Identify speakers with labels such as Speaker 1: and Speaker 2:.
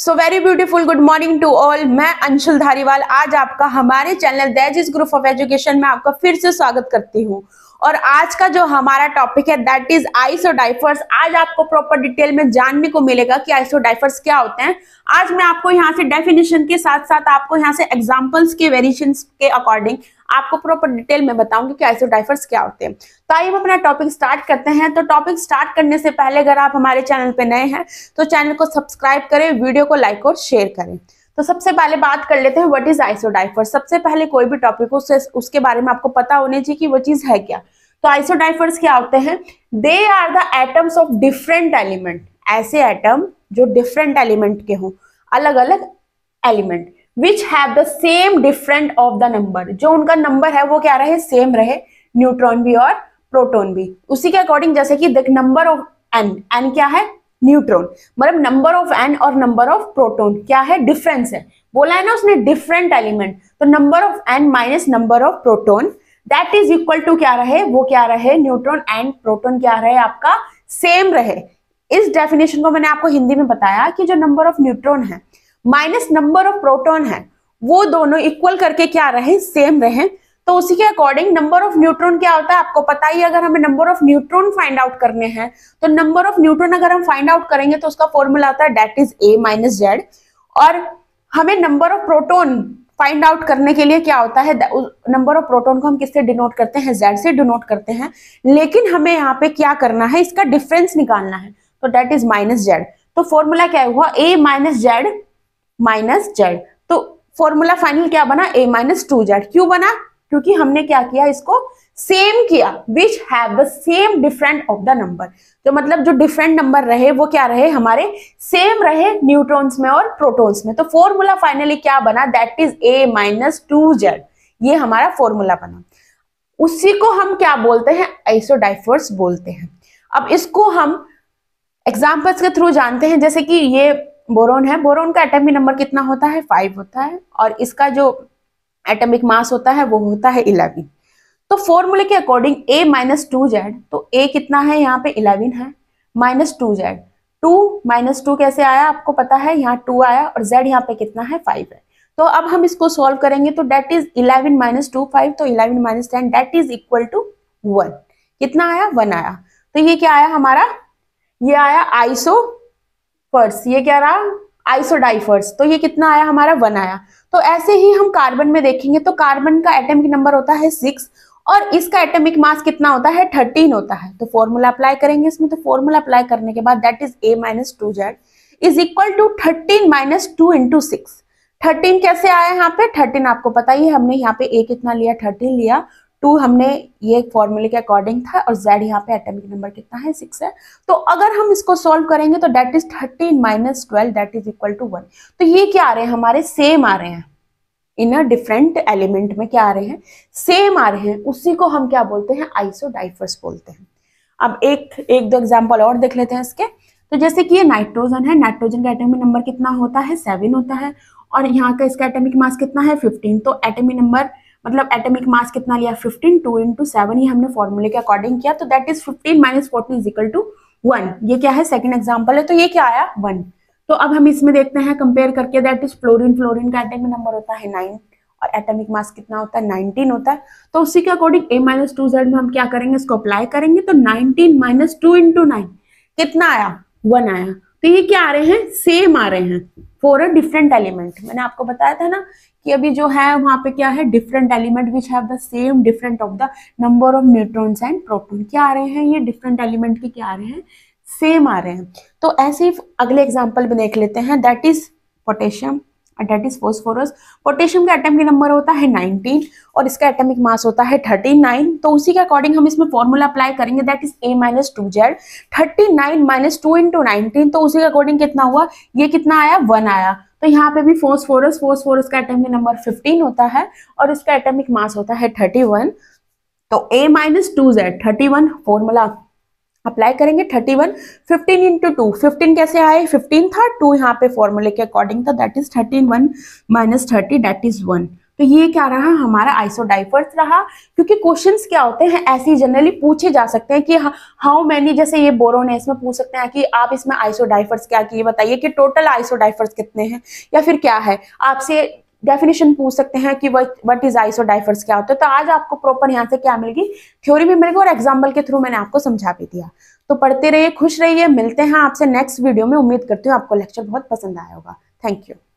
Speaker 1: so very beautiful good morning to all मैं अंशुल धारीवाल आज आपका हमारे चैनल दैजिस ग्रुप ऑफ एजुकेशन में आपका फिर से स्वागत करती हूँ और आज का जो हमारा टॉपिक है दैट इज आइसोडाइफर्स आज आपको प्रॉपर डिटेल में जानने को मिलेगा कि आइसोडाइफर्स क्या होते हैं आज मैं आपको यहाँ से डेफिनेशन के साथ साथ आपको यहाँ से एग्जाम्पल्स के वेरिएशन के अकॉर्डिंग आपको प्रॉपर डिटेल में बताऊंगी कि आइसोडाइफर्स क्या होते हैं तो आइए हम अपना टॉपिक स्टार्ट करते हैं तो टॉपिक स्टार्ट करने से पहले अगर आप हमारे चैनल पर नए हैं तो चैनल को सब्सक्राइब करें वीडियो को लाइक और शेयर करें तो सबसे पहले बात कर लेते हैं व्हाट इज आइसोडाइफर सबसे पहले कोई भी टॉपिक हो उसके बारे में आपको पता होने चाहिए कि वो चीज है क्या तो आइसोडाइफर्स क्या होते हैं they are the atoms of different element ऐसे एटम जो डिफरेंट एलिमेंट के हों अलग अलग element which have the same different of the number जो उनका नंबर है वो क्या रहे सेम रहे न्यूट्रॉन भी और प्रोटोन भी उसी के अकॉर्डिंग जैसे कि नंबर ऑफ एन एन क्या है न्यूट्रॉन मतलब नंबर ऑफ एन और नंबर ऑफ प्रोटोन क्या है डिफरेंस है बोला है ना उसने डिफरेंट एलिमेंट तो number of N minus number of proton that is equal to क्या रहे वो क्या रहे न्यूट्रॉन एंड प्रोटोन क्या रहे आपका सेम रहे इस डेफिनेशन को मैंने आपको हिंदी में बताया कि जो नंबर ऑफ न्यूट्रॉन है माइनस नंबर ऑफ प्रोटॉन है वो दोनों इक्वल करके क्या रहे सेम रहे तो उसी के अकॉर्डिंग नंबर ऑफ न्यूट्रॉन क्या होता है आपको पता ही अगर हमें number of neutron find out करने हैं तो नंबर ऑफ न्यूट्रॉन अगर हम फाइंड आउट करेंगे तो उसका फॉर्मूला होता है that is A minus Z और हमें number of proton find out करने के लिए क्या होता है नंबर ऑफ प्रोटोन को हम किससे डिनोट करते हैं जेड से डिनोट करते हैं लेकिन हमें यहाँ पे क्या करना है इसका डिफरेंस निकालना है तो डेट इज माइनस जेड तो फॉर्मूला क्या हुआ A minus Z minus Z तो फॉर्मूला फाइनल क्या बना ए माइनस टू जेड क्यों बना क्योंकि हमने क्या किया इसको सेम किया which have the same different of the number तो मतलब जो डिफरेंट नंबर रहे वो क्या रहे हमारे सेम रहे न्यूट्रॉन्स में और प्रोटॉन्स में तो फॉर्मूला फाइनली क्या बना that is A minus two Z ये हमारा फॉर्मूला बना उसी को हम क्या बोलते हैं आइसोडाइफर्स बोलते हैं अब इसको हम एग्जाम्पल्स के थ्रू जानते हैं जैसे कि ये बोरोन है बोरोन का एटमी नंबर कितना होता है फाइव होता है और इसका जो एटमिक मास होता है वो होता है इलेवन तो फॉर्मूले के according A minus two Z तो ए कितना है यहाँ पे इलेवन है minus two Z two minus two कैसे आया आपको पता है यहाँ टू आया और जेड यहाँ पे कितना है फाइव है तो अब हम इसको सॉल्व करेंगे तो that is eleven minus two five तो eleven minus ten that is equal to one कितना आया वन आया तो ये क्या आया हमारा ये आया आइसो फर्स ये क्या रहा आइसोडाइफर्स तो ये कितना आया हमारा वन आया तो ऐसे ही हम कार्बन में देखेंगे तो कार्बन का एटमिक नंबर होता है सिक्स और इसका एटमिक मास कितना होता है थर्टीन होता है तो फॉर्मूला अप्लाई करेंगे इसमें तो फॉर्मूला अप्लाई करने के बाद that is A minus two Z is equal to thirteen minus two into six thirteen कैसे आया यहाँ पे थर्टीन आपको पता ही हमने यहाँ पे ए कितना लिया थर्टीन लिया टू हमने ये फॉर्मूले के अकॉर्डिंग था और जेड यहाँ पे एटॉमिक नंबर कितना है सिक्स है तो अगर हम इसको सॉल्व करेंगे तो that is thirteen minus twelve that is equal to one तो ये क्या आ रहे हैं हमारे सेम आ रहे हैं इन अ डिफरेंट एलिमेंट में क्या आ रहे हैं सेम आ रहे हैं उसी को हम क्या बोलते हैं आइसोडाइफर्स बोलते हैं अब एक एक दो एग्जाम्पल और देख लेते हैं इसके तो जैसे कि ये नाइट्रोजन है नाइट्रोजन का एटॉमिक नंबर कितना होता है सेवन होता है और यहाँ का इसका एटॉमिक मास कितना है फिफ्टीन तो एटॉमिक नंबर मतलब एटॉमिक मास कितना लिया 15 टू इंटू सेवन ही हमने फॉर्मूले के अकॉर्डिंग किया तो that is 15 minus fourteen is equal to one ये क्या है सेकंड एग्जांपल है तो ये क्या आया वन तो अब हम इसमें देखते हैं कंपेयर करके दैट इज फ्लोरिन फ्लोरिन का एटमिक नंबर होता है नाइन और एटॉमिक मास कितना होता है नाइनटीन होता है तो उसी के according A minus two Z में हम क्या करेंगे इसको अप्लाई करेंगे तो nineteen minus two into nine कितना आया वन आया तो ये क्या आ रहे हैं सेम आ रहे हैं फॉर अ डिफरेंट एलिमेंट मैंने आपको बताया था ना कि अभी जो है वहां पे क्या है different element which have the same different of the number of neutrons and proton क्या आ रहे हैं ये डिफरेंट एलिमेंट के क्या आ रहे हैं सेम आ रहे हैं तो ऐसे अगले एग्जाम्पल भी देख लेते हैं that is potassium that is phosphorus potassium का एटम के नंबर होता है 19 और इसका एटमिक मास होता है 39 तो उसी के अकॉर्डिंग हम इसमें फॉर्मूला अप्लाई करेंगे that is A minus two Z thirty nine minus two into nineteen तो उसी के अकॉर्डिंग कितना हुआ ये कितना आया वन आया तो यहाँ पे भी फोस्फोरस फोस्फोरस का एटमिक नंबर 15 होता है और इसका एटमिक मास होता है 31 तो A minus two Z thirty one formula apply करेंगे thirty one fifteen into two fifteen कैसे आए फिफ्टीन था टू यहाँ पे फॉर्मूले के अकॉर्डिंग था that is thirteen one minus thirty that is one तो ये क्या रहा हमारा आइसोडाइफर्स रहा क्योंकि क्वेश्चंस क्या होते हैं ऐसे जनरली पूछे जा सकते हैं कि हाउ मैनी जैसे ये बोरोन है इसमें पूछ सकते हैं कि आप इसमें आइसोडाइफर्स क्या किए बताइए कि टोटल आइसोडाइफर्स कितने हैं या फिर क्या है आपसे डेफिनेशन पूछ सकते हैं कि वट इज आइसो डाइफर्स क्या होता है तो आज आपको प्रॉपर यहाँ से क्या मिलेगी थ्योरी भी मिलेगी और एग्जाम्पल के थ्रू मैंने आपको समझा भी दिया तो पढ़ते रहिए खुश रहिए मिलते हैं आपसे नेक्स्ट वीडियो में उम्मीद करती हूँ आपको लेक्चर बहुत पसंद आया होगा थैंक यू